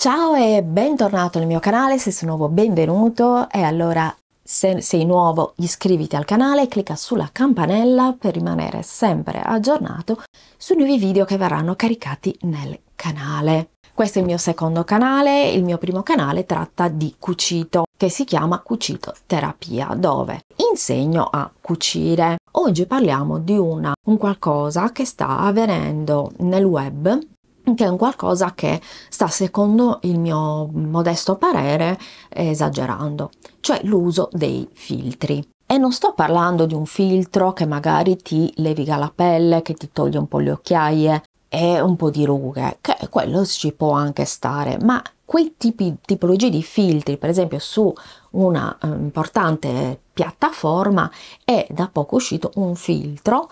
Ciao e bentornato nel mio canale, se sei nuovo benvenuto e allora se sei nuovo iscriviti al canale e clicca sulla campanella per rimanere sempre aggiornato sui nuovi video che verranno caricati nel canale. Questo è il mio secondo canale, il mio primo canale tratta di cucito che si chiama Cucito Terapia dove insegno a cucire. Oggi parliamo di una, un qualcosa che sta avvenendo nel web che è un qualcosa che sta, secondo il mio modesto parere, esagerando, cioè l'uso dei filtri. E non sto parlando di un filtro che magari ti leviga la pelle, che ti toglie un po' le occhiaie e un po' di rughe, che quello ci può anche stare, ma quei tipi, tipologie di filtri, per esempio su una eh, importante piattaforma è da poco uscito un filtro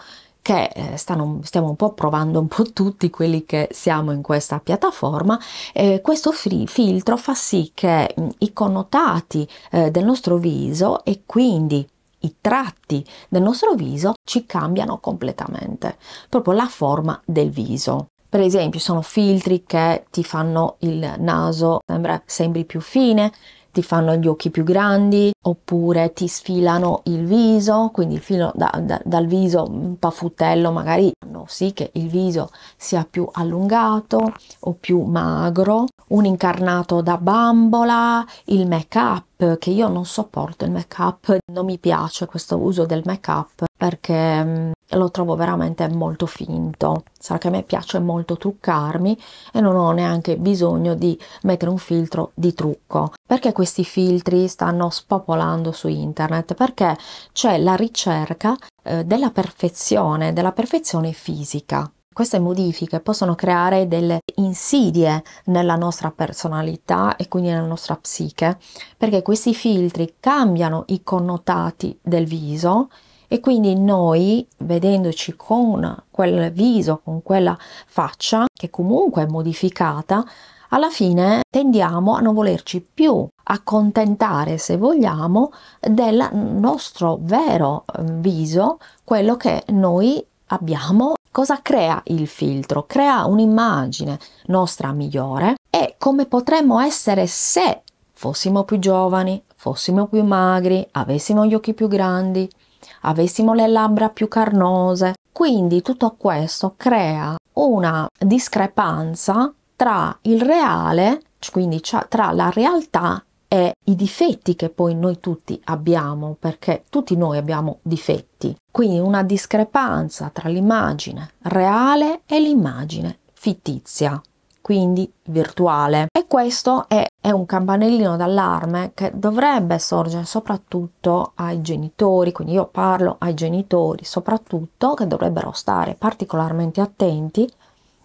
che eh, stanno, stiamo un po' provando un po' tutti quelli che siamo in questa piattaforma, eh, questo filtro fa sì che mm, i connotati eh, del nostro viso e quindi i tratti del nostro viso ci cambiano completamente, proprio la forma del viso. Per esempio, sono filtri che ti fanno il naso sembra, sembri più fine, ti fanno gli occhi più grandi oppure ti sfilano il viso, quindi il filo da, da, dal viso un paffutello magari no, sì che il viso sia più allungato o più magro, un incarnato da bambola, il make up che io non sopporto il make up, non mi piace questo uso del make up perché mm, lo trovo veramente molto finto. Sarà che a me piace molto truccarmi e non ho neanche bisogno di mettere un filtro di trucco. Perché questi filtri stanno spopolando su internet? Perché c'è la ricerca eh, della perfezione, della perfezione fisica. Queste modifiche possono creare delle insidie nella nostra personalità e quindi nella nostra psiche, perché questi filtri cambiano i connotati del viso e quindi noi, vedendoci con quel viso, con quella faccia, che comunque è modificata, alla fine tendiamo a non volerci più accontentare, se vogliamo, del nostro vero ehm, viso, quello che noi abbiamo. Cosa crea il filtro? Crea un'immagine nostra migliore e come potremmo essere se fossimo più giovani, fossimo più magri, avessimo gli occhi più grandi, avessimo le labbra più carnose. Quindi tutto questo crea una discrepanza tra il reale, quindi tra la realtà e i difetti che poi noi tutti abbiamo, perché tutti noi abbiamo difetti. Quindi una discrepanza tra l'immagine reale e l'immagine fittizia quindi virtuale. E questo è, è un campanellino d'allarme che dovrebbe sorgere soprattutto ai genitori, quindi io parlo ai genitori soprattutto che dovrebbero stare particolarmente attenti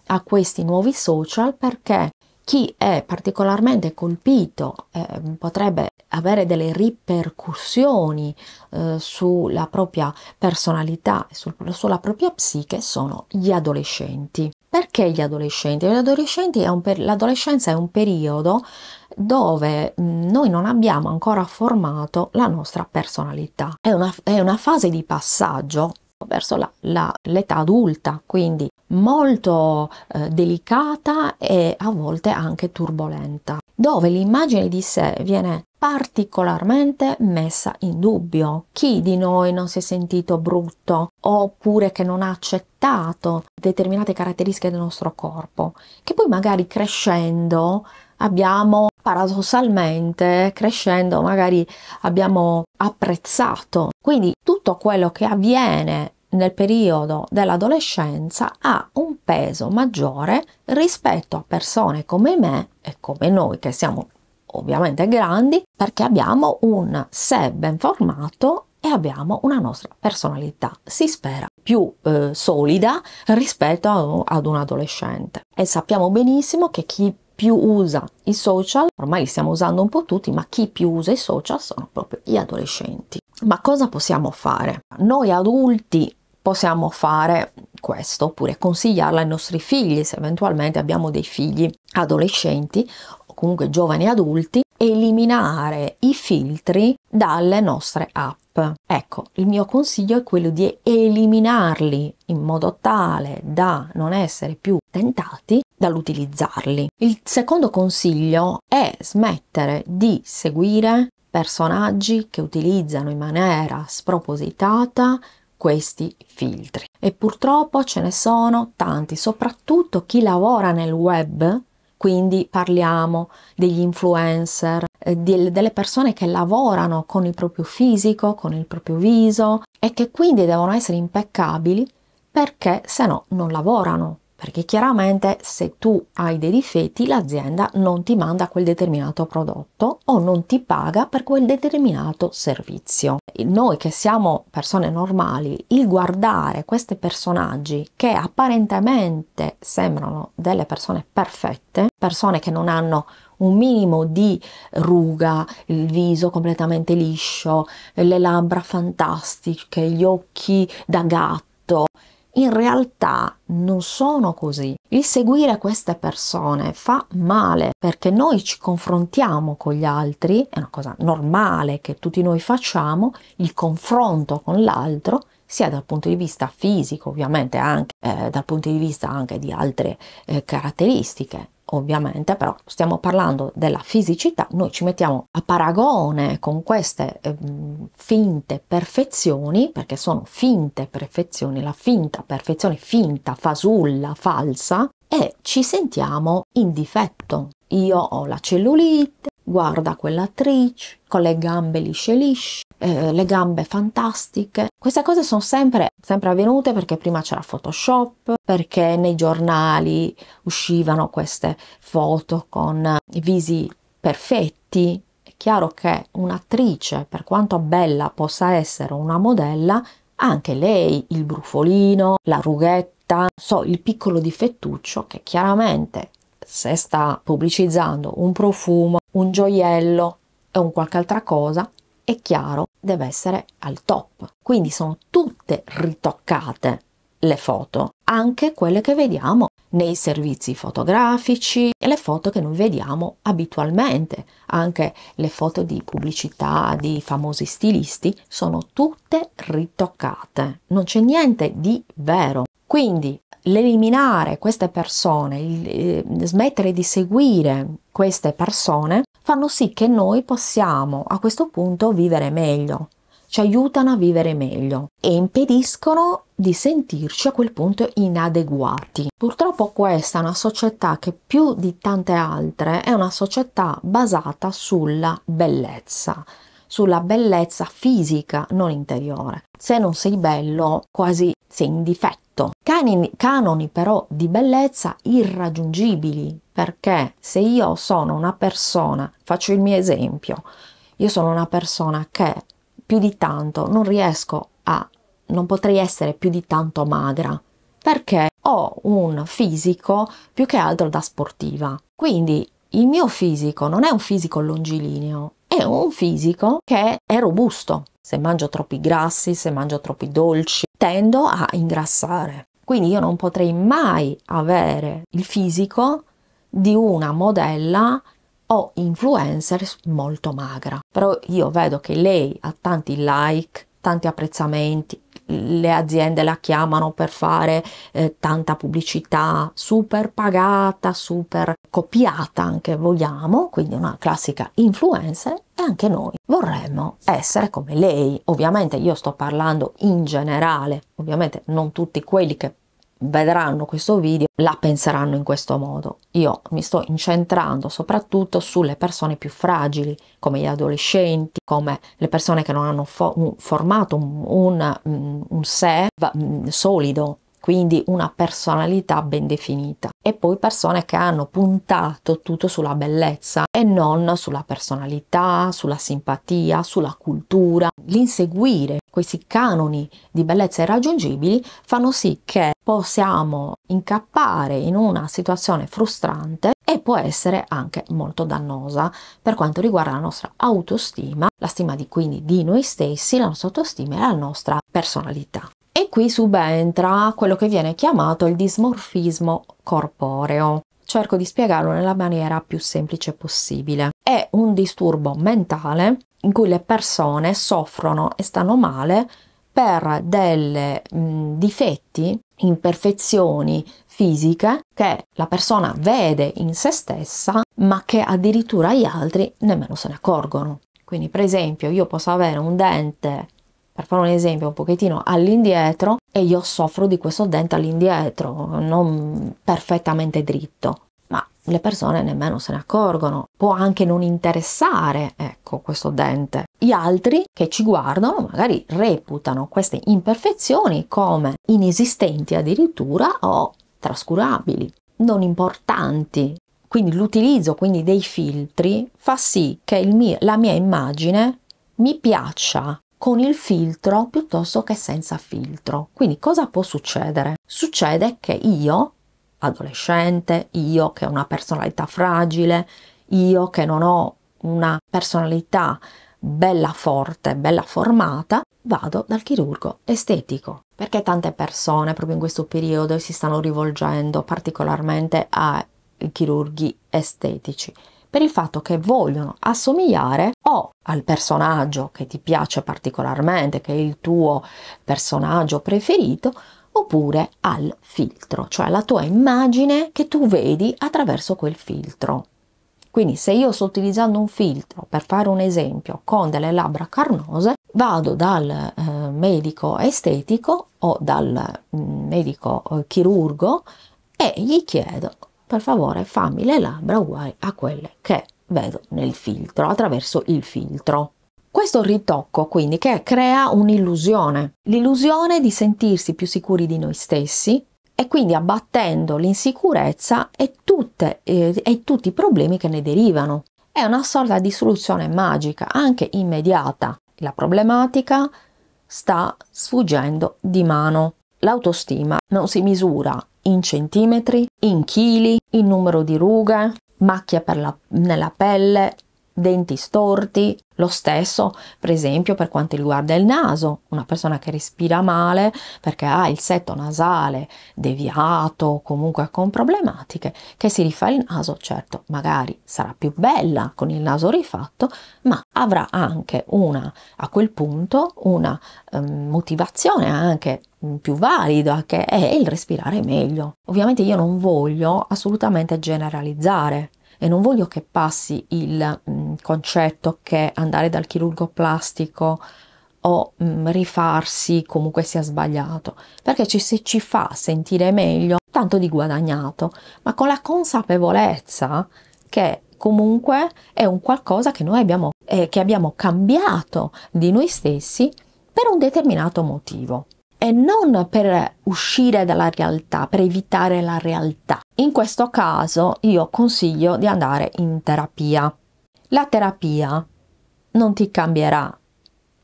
a questi nuovi social perché chi è particolarmente colpito eh, potrebbe avere delle ripercussioni eh, sulla propria personalità e sul, sulla propria psiche sono gli adolescenti. Perché gli adolescenti? È un, l'adolescenza è un periodo dove noi non abbiamo ancora formato la nostra personalità. È una, è una fase di passaggio verso l'età adulta, quindi molto eh, delicata e a volte anche turbolenta, dove l'immagine di sé viene particolarmente messa in dubbio. Chi di noi non si è sentito brutto oppure che non ha accettato determinate caratteristiche del nostro corpo, che poi magari crescendo abbiamo paradossalmente crescendo magari abbiamo apprezzato. Quindi tutto quello che avviene nel periodo dell'adolescenza ha un peso maggiore rispetto a persone come me e come noi che siamo ovviamente grandi perché abbiamo un sé ben formato e abbiamo una nostra personalità, si spera, più eh, solida rispetto ad un adolescente. E sappiamo benissimo che chi più usa i social, ormai li stiamo usando un po' tutti, ma chi più usa i social sono proprio gli adolescenti. Ma cosa possiamo fare? Noi adulti possiamo fare questo oppure consigliarla ai nostri figli se eventualmente abbiamo dei figli adolescenti o comunque giovani adulti eliminare i filtri dalle nostre app app. Ecco, il mio consiglio è quello di eliminarli in modo tale da non essere più tentati dall'utilizzarli. Il secondo consiglio è smettere di seguire personaggi che utilizzano in maniera spropositata questi filtri. E purtroppo ce ne sono tanti, soprattutto chi lavora nel web quindi parliamo degli influencer, eh, delle persone che lavorano con il proprio fisico, con il proprio viso e che quindi devono essere impeccabili perché se no non lavorano perché chiaramente se tu hai dei difetti l'azienda non ti manda quel determinato prodotto o non ti paga per quel determinato servizio. Noi che siamo persone normali, il guardare questi personaggi che apparentemente sembrano delle persone perfette, persone che non hanno un minimo di ruga, il viso completamente liscio, le labbra fantastiche, gli occhi da gatto, in realtà non sono così. Il seguire queste persone fa male perché noi ci confrontiamo con gli altri, è una cosa normale che tutti noi facciamo, il confronto con l'altro, sia dal punto di vista fisico, ovviamente anche eh, dal punto di vista anche di altre eh, caratteristiche. Ovviamente, però stiamo parlando della fisicità, noi ci mettiamo a paragone con queste eh, finte perfezioni, perché sono finte perfezioni, la finta perfezione, finta, fasulla, falsa, e ci sentiamo in difetto. Io ho la cellulite, guarda quell'attrice, con le gambe lisce lisce, eh, le gambe fantastiche. Queste cose sono sempre, sempre avvenute perché prima c'era Photoshop, perché nei giornali uscivano queste foto con visi perfetti. È chiaro che un'attrice, per quanto bella possa essere una modella, ha anche lei il brufolino, la rughetta, so, il piccolo difettuccio che chiaramente se sta pubblicizzando un profumo, un gioiello e un qualche altra cosa, è chiaro deve essere al top. Quindi sono tutte ritoccate le foto, anche quelle che vediamo nei servizi fotografici, le foto che non vediamo abitualmente, anche le foto di pubblicità di famosi stilisti sono tutte ritoccate, non c'è niente di vero. Quindi l'eliminare queste persone, il, eh, smettere di seguire queste persone fanno sì che noi possiamo a questo punto vivere meglio, ci aiutano a vivere meglio e impediscono di sentirci a quel punto inadeguati. Purtroppo questa è una società che più di tante altre è una società basata sulla bellezza, sulla bellezza fisica, non interiore. Se non sei bello, quasi sei in difetto. Canini, canoni però di bellezza irraggiungibili, perché se io sono una persona, faccio il mio esempio, io sono una persona che più di tanto non riesco a, non potrei essere più di tanto magra, perché ho un fisico più che altro da sportiva. Quindi il mio fisico non è un fisico longilineo, è un fisico che è robusto. Se mangio troppi grassi, se mangio troppi dolci, tendo a ingrassare. Quindi io non potrei mai avere il fisico di una modella o influencer molto magra. Però io vedo che lei ha tanti like, tanti apprezzamenti, le aziende la chiamano per fare eh, tanta pubblicità super pagata, super copiata anche vogliamo, quindi una classica influencer e anche noi vorremmo essere come lei. Ovviamente io sto parlando in generale, ovviamente non tutti quelli che vedranno questo video la penseranno in questo modo. Io mi sto incentrando soprattutto sulle persone più fragili, come gli adolescenti, come le persone che non hanno fo formato un, un, mm, un sé mm, solido, quindi una personalità ben definita e poi persone che hanno puntato tutto sulla bellezza e non sulla personalità, sulla simpatia, sulla cultura. L'inseguire questi canoni di bellezza irraggiungibili fanno sì che possiamo incappare in una situazione frustrante e può essere anche molto dannosa per quanto riguarda la nostra autostima, la stima di quindi di noi stessi, la nostra autostima e la nostra personalità qui subentra quello che viene chiamato il dismorfismo corporeo. Cerco di spiegarlo nella maniera più semplice possibile. È un disturbo mentale in cui le persone soffrono e stanno male per dei difetti, imperfezioni fisiche che la persona vede in se stessa, ma che addirittura gli altri nemmeno se ne accorgono. Quindi, per esempio, io posso avere un dente per fare un esempio un pochettino all'indietro e io soffro di questo dente all'indietro, non perfettamente dritto, ma le persone nemmeno se ne accorgono, può anche non interessare, ecco, questo dente. Gli altri che ci guardano magari reputano queste imperfezioni come inesistenti addirittura o trascurabili, non importanti. Quindi l'utilizzo quindi, dei filtri fa sì che mio, la mia immagine mi piaccia con il filtro piuttosto che senza filtro. Quindi cosa può succedere? Succede che io, adolescente, io che ho una personalità fragile, io che non ho una personalità bella forte, bella formata, vado dal chirurgo estetico. Perché tante persone proprio in questo periodo si stanno rivolgendo particolarmente ai chirurghi estetici? per il fatto che vogliono assomigliare o al personaggio che ti piace particolarmente, che è il tuo personaggio preferito, oppure al filtro, cioè alla tua immagine che tu vedi attraverso quel filtro. Quindi se io sto utilizzando un filtro, per fare un esempio, con delle labbra carnose, vado dal eh, medico estetico o dal mm, medico eh, chirurgo e gli chiedo per favore fammi le labbra uguali a quelle che vedo nel filtro, attraverso il filtro. Questo ritocco quindi che crea un'illusione, l'illusione di sentirsi più sicuri di noi stessi e quindi abbattendo l'insicurezza e, tutte, eh, e tutti i problemi che ne derivano. È una sorta di soluzione magica, anche immediata. La problematica sta sfuggendo di mano. L'autostima non si misura in centimetri, in chili, in numero di ruga, macchia per la, nella pelle, denti storti, lo stesso per esempio per quanto riguarda il naso, una persona che respira male perché ha il setto nasale deviato o comunque con problematiche, che si rifà il naso, certo magari sarà più bella con il naso rifatto, ma avrà anche una, a quel punto, una um, motivazione anche mm, più valida che è il respirare meglio. Ovviamente io non voglio assolutamente generalizzare, e non voglio che passi il mh, mm, concetto che andare dal chirurgo plastico o mh, mm, rifarsi comunque sia sbagliato, perché ci, se ci fa sentire meglio, tanto di guadagnato, ma con la consapevolezza che comunque è un qualcosa che noi abbiamo, eh, che abbiamo cambiato di noi stessi per un determinato motivo e non per uscire dalla realtà, per evitare la realtà, in questo caso io consiglio di andare in terapia. La terapia non ti cambierà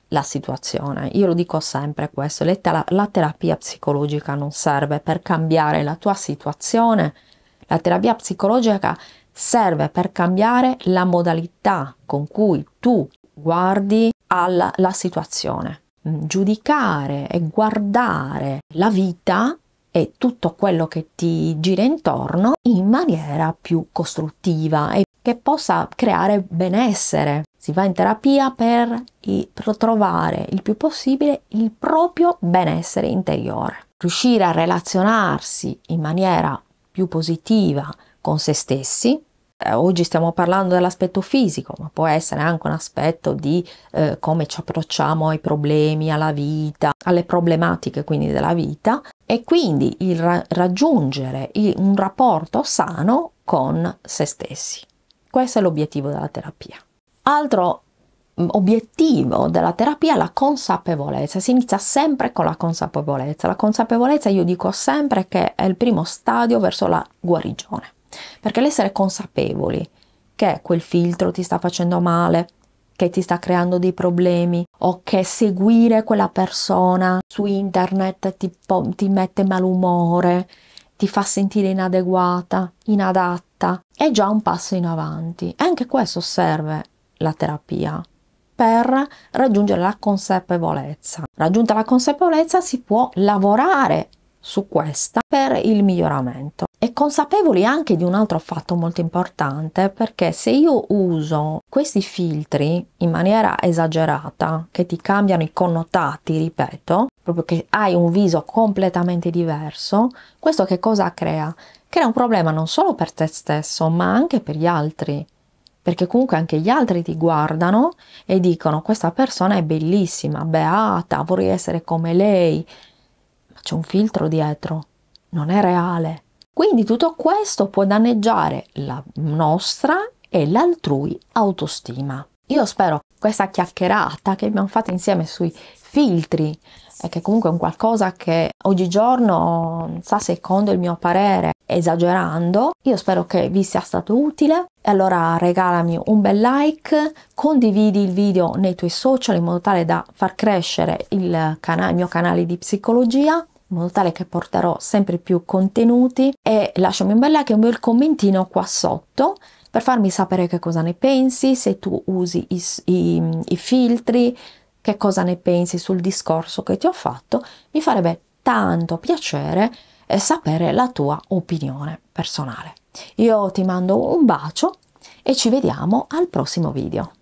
la situazione. Io lo dico sempre questo, la terapia psicologica non serve per cambiare la tua situazione, la terapia psicologica serve per cambiare la modalità con cui tu guardi alla situazione. Giudicare e guardare la vita e tutto quello che ti gira intorno in maniera più costruttiva e che possa creare benessere. Si va in terapia per trovare il più possibile il proprio benessere interiore, riuscire a relazionarsi in maniera più positiva con se stessi, eh, oggi stiamo parlando dell'aspetto fisico, ma può essere anche un aspetto di eh, come ci approcciamo ai problemi, alla vita, alle problematiche quindi della vita e quindi il ra- raggiungere il, un rapporto sano con se stessi. Questo è l'obiettivo della terapia. Altro mm, obiettivo della terapia è la consapevolezza, si inizia sempre con la consapevolezza. La consapevolezza io dico sempre che è il primo stadio verso la guarigione, perché l'essere consapevoli che quel filtro ti sta facendo male, che ti sta creando dei problemi o che seguire quella persona su internet ti, ti mette malumore, ti fa sentire inadeguata, inadatta, è già un passo in avanti. E anche questo serve la terapia per raggiungere la consapevolezza. Raggiunta la consapevolezza si può lavorare su questa per il miglioramento e consapevoli anche di un altro fatto molto importante perché se io uso questi filtri in maniera esagerata che ti cambiano i connotati ripeto proprio che hai un viso completamente diverso questo che cosa crea crea un problema non solo per te stesso ma anche per gli altri perché comunque anche gli altri ti guardano e dicono questa persona è bellissima beata vorrei essere come lei c'è un filtro dietro, non è reale. Quindi tutto questo può danneggiare la nostra e l'altrui autostima. Io spero questa chiacchierata che abbiamo fatto insieme sui filtri, che comunque è un qualcosa che oggigiorno sta secondo il mio parere esagerando, io spero che vi sia stato utile e allora regalami un bel like, condividi il video nei tuoi social in modo tale da far crescere il, canale, il mio canale di psicologia in modo tale che porterò sempre più contenuti e lasciami un bel like e un bel commentino qua sotto per farmi sapere che cosa ne pensi, se tu usi i, i, i filtri, che cosa ne pensi sul discorso che ti ho fatto, mi farebbe tanto piacere eh, sapere la tua opinione personale. Io ti mando un bacio e ci vediamo al prossimo video.